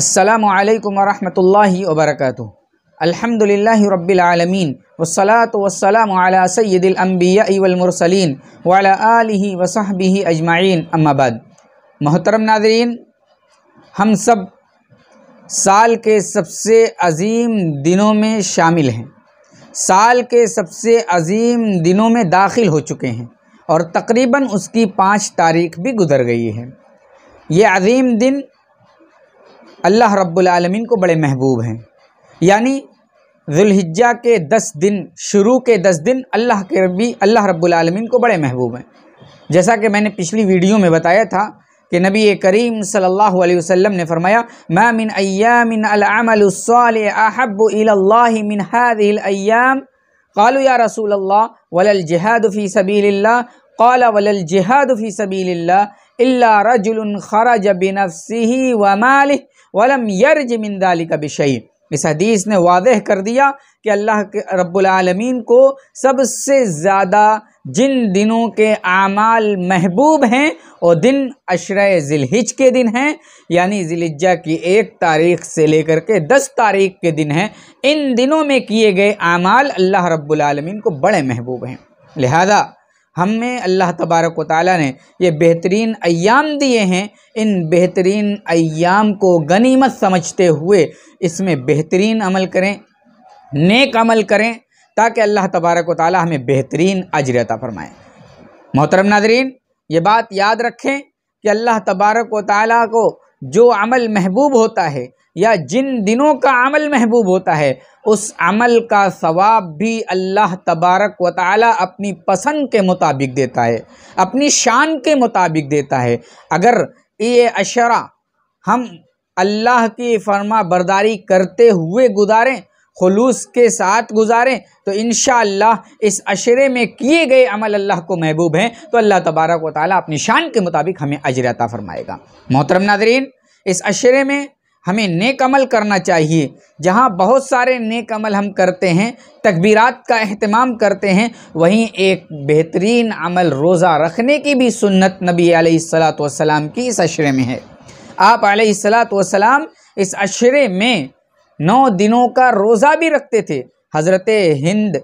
असलकम वरहमल वबरक अलहमदिल्ला रबालमीन वसलात वसलाम सैदिलम्बियामरसलिन वाला आलि वसहबी अजमाइन अम्माबाद मोहतरम नादरीन हम सब साल के सबसे अजीम दिनों में शामिल हैं साल के सबसे अजीम दिनों में दाखिल हो चुके हैं और तकरीबन उसकी पाँच तारीख भी गुजर गई है ये अजीम दिन अल्लाह रब्लमिन को बड़े महबूब हैं यानी जुल्हिजा के दस दिन शुरू के दस दिन अल्लाह के रबी अल्लाह रब्बुलमीन को बड़े महबूब हैं जैसा कि मैंने पिछली वीडियो में बताया था कि नबी करीम सल्लल्लाहु अलैहि वसल्लम ने फरमाया मा मिन मिन अय्याम कालू या रसूल वलल जिहाद सबील सबील्ला वलल जिहाद सबील्ला रजुल खरज बिनफ़सी व वलम यर मिंदाली का विषय इस हदीस ने वादह कर दिया कि अल्लाह के रब्लमीन को सबसे ज़्यादा जिन दिनों के आमाल महबूब हैं और दिन अशर ज़िलहिज के दिन हैं यानी जिलिजा की एक तारीख से लेकर के दस तारीख के दिन हैं इन दिनों में किए गए आमाल अल्लाह रब्लमीन को बड़े महबूब हैं लिहाजा हमें अल्लाह तबारक ताली ने ये बेहतरीन अयाम दिए हैं इन बेहतरीन अयाम को गनीमत समझते हुए इसमें बेहतरीन अमल करें नेक अमल करें ताकि अल्लाह तबारक ताली हमें बेहतरीन अजर अता फरमाएँ मोहतरम नादरीन ये बात याद रखें कि अल्लाह तबारक व ताली को जो अमल महबूब होता है या जिन दिनों का अमल महबूब होता है उस अमल का सवाब भी अल्लाह तबारक व ताली अपनी पसंद के मुताबिक देता है अपनी शान के मुताबिक देता है अगर ये अशरा हम अल्लाह की फर्मा बरदारी करते हुए गुजारें खलूस के साथ गुजारें तो इन इस अशरे में किए गए अमल अल्लाह को महबूब हैं तो अल्लाह तबारक व ताली अपनी शान के मुताबिक हमें अजर अता फ़रमाएगा मोहतरम नादरीन इस अशरे में हमें नेक अमल करना चाहिए जहाँ बहुत सारे नेक अमल हम करते हैं तकबीरात का अहतमाम करते हैं वहीं एक बेहतरीन अमल रोज़ा रखने की भी सुन्नत नबी सलात वसलाम की इस अशरे में है आप सलात इस अशरे में नौ दिनों का रोज़ा भी रखते थे हज़रत हिंद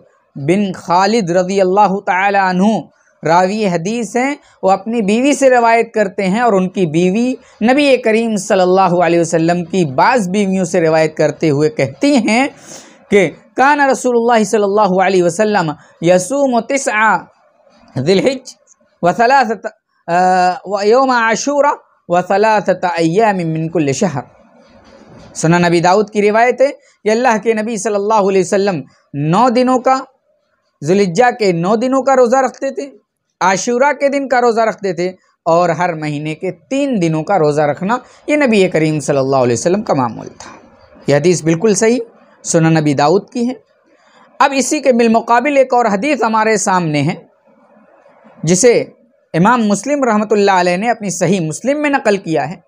बिन खालिद रज़ी अल्लाह तु रावी हदीस हैं वो अपनी बीवी से रवायत करते हैं और उनकी बीवी नबी करीम सल्लल्लाहु अलैहि वसल्लम की बाज़ बीवियों से रवायत करते हुए कहती हैं कि कान रसूलुल्लाह सल्लल्लाहु अलैहि वसल्लम यसूम तिसआ दिलहिज वसलासत योम आशूरा वसलासत अयाम मिनकुल शहर सुना नबी दाऊद की रिवायत है कि अल्लाह के नबी सल्लल्लाहु अलैहि वसल्लम नौ दिनों का जुलिज्जा के नौ दिनों का रोज़ा रखते थे आशूरा के दिन का रोज़ा रखते थे और हर महीने के तीन दिनों का रोज़ा रखना ये नबी करीम सल्लल्लाहु अलैहि वसल्लम का मामूल था यह हदीस बिल्कुल सही सुना नबी दाऊद की है अब इसी के बिलमकबिल एक और हदीस हमारे सामने है जिसे इमाम मुस्लिम रहमतुल्लाह अलैह ने अपनी सही मुस्लिम में नकल किया है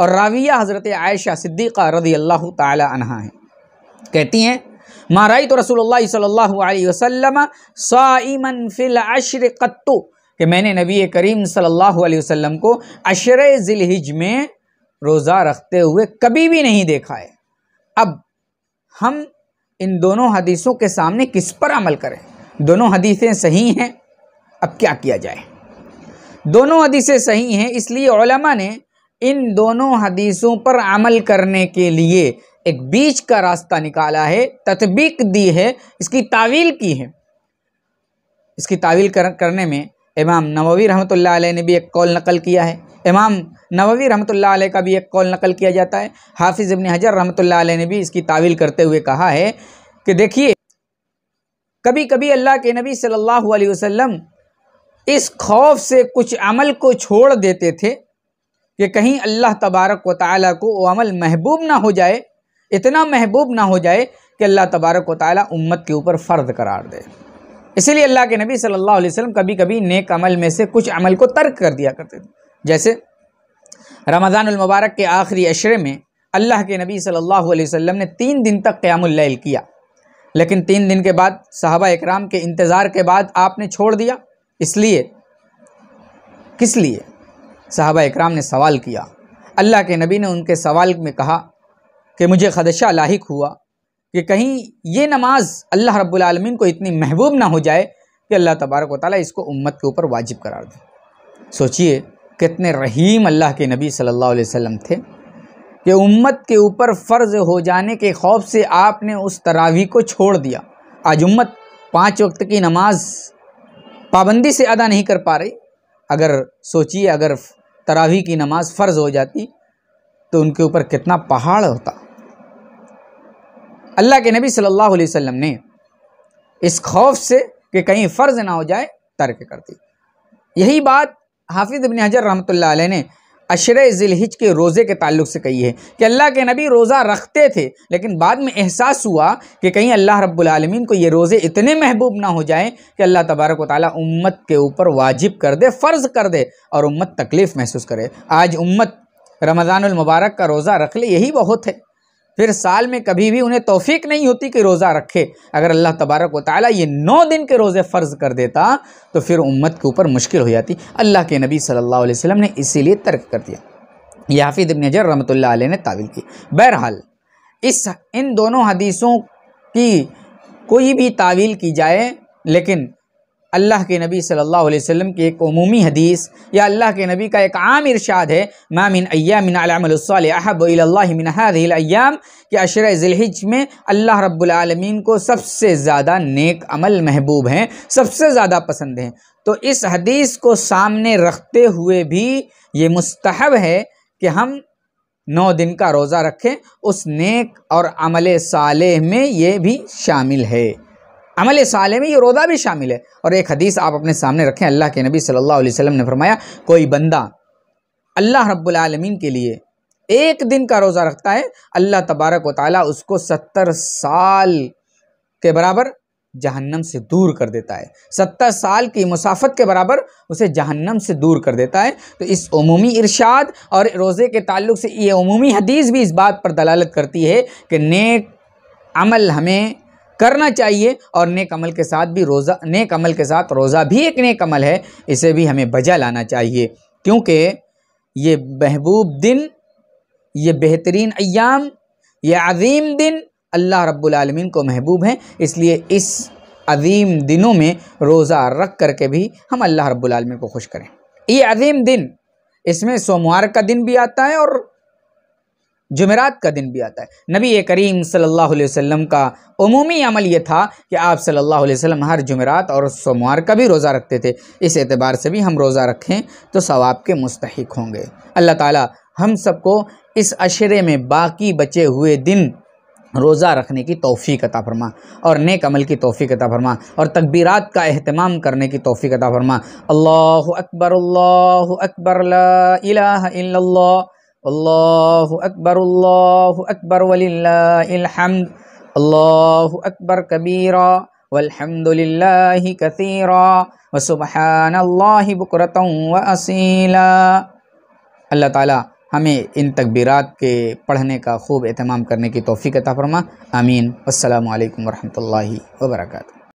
और राविया हज़रत आयशा सिद्दीक़ा रदी अल्लाह तला है कहती हैं माराई तो रसूल सल्लल्लाहु अलैहि फिल अशर कत्तु कि मैंने नबी करीम सल्लल्लाहु अलैहि वसल्लम को अशर ज़िलहिज में रोज़ा रखते हुए कभी भी नहीं देखा है अब हम इन दोनों हदीसों के सामने किस पर अमल करें दोनों हदीसें सही हैं अब क्या किया जाए दोनों हदीसें सही हैं इसलिए ने इन दोनों हदीसों पर अमल करने के लिए एक बीच का रास्ता निकाला है तत्बीक दी है इसकी तावील की है इसकी तावील कर, करने में इमाम नवी रहमत ने भी एक कौल नकल किया है इमाम नवी रहमत का भी एक कौल नकल किया जाता है हाफिज़ इबन हजर रहमत ने भी इसकी तावील करते हुए कहा है कि देखिए कभी कभी अल्लाह के नबी सल्लल्लाहु अलैहि वसल्लम इस खौफ से कुछ अमल को छोड़ देते थे कि कहीं अल्लाह तबारक व ताली को वो अमल महबूब ना हो जाए इतना महबूब ना हो जाए कि अल्लाह तबारक व ताली उम्मत के ऊपर फ़र्द करार दे इसीलिए अल्लाह के नबी सल्लल्लाहु अलैहि वसल्लम कभी कभी नेक अमल में से कुछ अमल को तर्क कर दिया करते थे जैसे रमज़ानमबारक के आखिरी अशरे में अल्लाह के नबी सल्लल्लाहु अलैहि वसल्लम ने तीन दिन तक क़्यामल किया लेकिन तीन दिन के बाद साहबा इकराम के इंतज़ार के बाद आपने छोड़ दिया इसलिए किस लिए साहबा इकराम ने सवाल किया अल्लाह के नबी ने उनके सवाल में कहा कि मुझे खदशा लाक हुआ कि कहीं ये नमाज अल्लाह रब्बुल को इतनी महबूब ना हो जाए कि अल्लाह तबारक वाली इसको उम्मत के ऊपर वाजिब करार दें सोचिए कितने रहीम अल्लाह के नबी सल्लल्लाहु अलैहि वसल्लम थे कि उम्मत के ऊपर फ़र्ज़ हो जाने के खौफ से आपने उस तरावी को छोड़ दिया आज उम्मत पाँच वक्त की नमाज पाबंदी से अदा नहीं कर पा रही अगर सोचिए अगर तरावी की नमाज फ़र्ज़ हो जाती तो उनके ऊपर कितना पहाड़ होता अल्लाह के नबी सल्लल्लाहु अलैहि वसल्लम ने इस खौफ से कि कहीं फ़र्ज़ ना हो जाए तर्क कर दी यही बात हाफिज़ इबन हजर रहमत ने अशर ज़िलहिज के रोज़े के ताल्लुक से कही है कि अल्लाह के नबी रोज़ा रखते थे लेकिन बाद में एहसास हुआ कि कहीं अल्लाह रब्बुल को ये रोज़े इतने महबूब ना हो जाएं कि अल्लाह तबारक वाली उम्मत के ऊपर वाजिब कर दे फ़र्ज़ कर दे और उम्मत तकलीफ़ महसूस करे आज उम्मत रमज़ानमबारक का रोज़ा रख ले यही बहुत है फिर साल में कभी भी उन्हें तोफ़ी नहीं होती कि रोज़ा रखे अगर अल्लाह तबारक व ताली ये नौ दिन के रोज़े फ़र्ज़ कर देता तो फिर उम्मत के ऊपर मुश्किल हो जाती अल्लाह के नबी सल्ला वसम ने इसीलिए तर्क कर दिया यह हाफिद इबन जर रमत ने तावील की बहरहाल इस इन दोनों हदीसों की कोई भी तावील की जाए लेकिन अल्लाह के नबी सल्लल्लाहु अलैहि वसल्लम की एक अमूमी हदीस या अल्लाह के नबी का एक आम इरशाद है मामिन अयामिन अहबमिनयाम कि अशर ज़िलहिज में अल्लाह रब्लमीन को सबसे ज़्यादा नेक अमल महबूब हैं सबसे ज़्यादा पसंद हैं तो इस हदीस को सामने रखते हुए भी ये मुस्तहब है कि हम नौ दिन का रोज़ा रखें उस नेक और अमल साले में ये भी शामिल है अमल साले में ये रोज़ा भी शामिल है और एक हदीस आप अपने सामने रखें अल्लाह के नबी सल्लल्लाहु अलैहि वसल्लम ने फरमाया कोई बंदा अल्लाह रब्बुल के लिए एक दिन का रोज़ा रखता है अल्लाह तबारक व ताली उसको सत्तर साल के बराबर जहन्नम से दूर कर देता है सत्तर साल की मुसाफत के बराबर उसे जहन्नम से दूर कर देता है तो इस अमूमी इरशाद और रोज़े के ताल्लुक से ये अमूमी हदीस भी इस बात पर दलालत करती है कि नेक अमल हमें करना चाहिए और नेक अमल के साथ भी रोज़ा नेक अमल के साथ रोज़ा भी एक नेक अमल है इसे भी हमें बजा लाना चाहिए क्योंकि ये महबूब दिन ये बेहतरीन अयाम ये अजीम दिन अल्लाह रब्बुल को महबूब हैं इसलिए इस अजीम दिनों में रोज़ा रख कर के भी हम अल्लाह रब्बुल को खुश करें ये अजीम दिन इसमें सोमवार का दिन भी आता है और जुमेरात का दिन भी आता है नबी करीम सल्लल्लाहु अलैहि वसल्लम का अमूमी अमल ये था कि आप सल्लल्लाहु अलैहि वसल्लम हर जुमेरात और सोमवार का भी रोज़ा रखते थे इस एतबार से भी हम रोज़ा रखें तो सवाब के मुस्तक होंगे अल्लाह ताला हम सबको इस अशरे में बाकी बचे हुए दिन रोज़ा रखने की तोफ़ी अता फरमा और नेक अमल की तोफ़ी अता फरमा और तकबीरात का अहतमाम करने की तोफ़ी अता फरमा अल्लाह अकबर अल्लाह अकबर ला अल्लाह अकबर अल्लाह अकबर वलिल्लाहमद अल्लाह अकबर कबीरा वलहमदिल्लाह कसीरा व सुभान अल्लाह बकरत व असीला अल्लाह ताला हमें इन तकबीरात के पढ़ने का खूब एहतमाम करने की तौफीक अता फरमा आमीन व रहमतुल्लाहि व बरकातहू